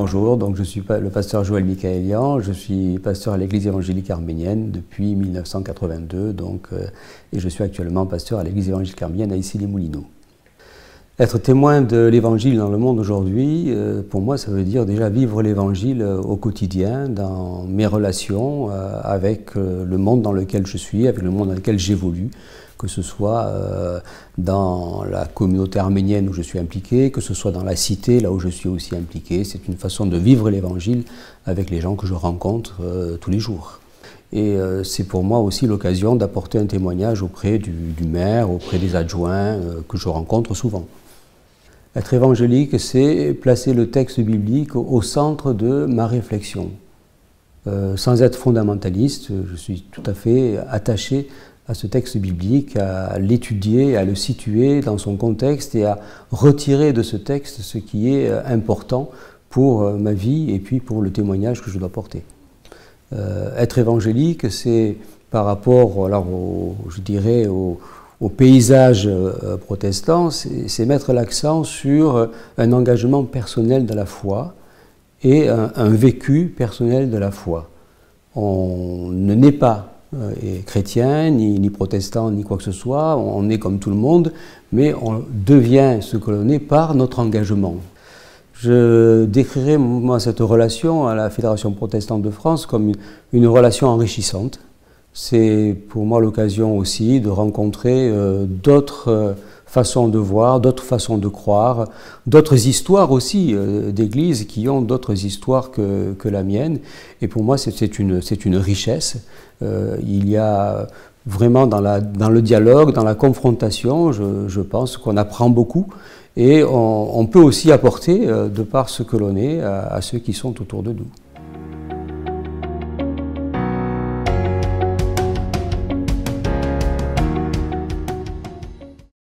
Bonjour, donc je suis le pasteur Joël Michaelian, je suis pasteur à l'église évangélique arménienne depuis 1982, donc, euh, et je suis actuellement pasteur à l'église évangélique arménienne à Issy-les-Moulineaux. Être témoin de l'évangile dans le monde aujourd'hui, euh, pour moi, ça veut dire déjà vivre l'évangile euh, au quotidien, dans mes relations avec le monde dans lequel je suis, avec le monde dans lequel j'évolue, que ce soit euh, dans la communauté arménienne où je suis impliqué, que ce soit dans la cité, là où je suis aussi impliqué. C'est une façon de vivre l'Évangile avec les gens que je rencontre euh, tous les jours. Et euh, c'est pour moi aussi l'occasion d'apporter un témoignage auprès du, maire, auprès des adjoints que je rencontre souvent. Être évangélique, c'est placer le texte biblique au centre de ma réflexion. Euh, sans être fondamentaliste, je suis tout à fait attaché à ce texte biblique, à l'étudier, à le situer dans son contexte et à retirer de ce texte ce qui est euh, important pour euh, ma vie et puis pour le témoignage que je dois porter. être évangélique, c'est par rapport, alors, au, je dirais, au, paysage protestant, c'est mettre l'accent sur un engagement personnel dans la foi, et un, vécu personnel de la foi. On ne naît pas euh, chrétien, ni, protestant, ni quoi que ce soit, on, est comme tout le monde, mais on devient ce que l'on est par notre engagement. Je décrirais moi cette relation à la Fédération protestante de France comme une, relation enrichissante. C'est pour moi l'occasion aussi de rencontrer euh, d'autres... Euh, façons de voir, d'autres façons de croire, d'autres histoires aussi euh, d'églises qui ont d'autres histoires que, la mienne. Et pour moi, c'est une, une richesse. Euh, il y a vraiment dans, la, dans le dialogue, dans la confrontation, je, pense qu'on apprend beaucoup. Et on, peut aussi apporter, euh, de par ce que l'on est, à ceux qui sont autour de nous.